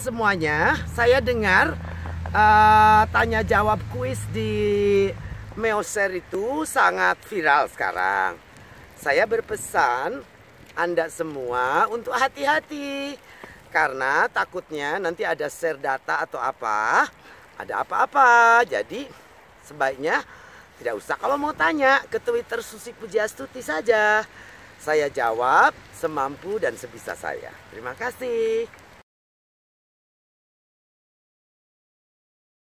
Semuanya, saya dengar uh, tanya jawab kuis di Meoser itu sangat viral sekarang. Saya berpesan Anda semua untuk hati-hati karena takutnya nanti ada share data atau apa, ada apa-apa. Jadi sebaiknya tidak usah kalau mau tanya ke Twitter Susi Pujiastuti saja. Saya jawab semampu dan sebisa saya. Terima kasih.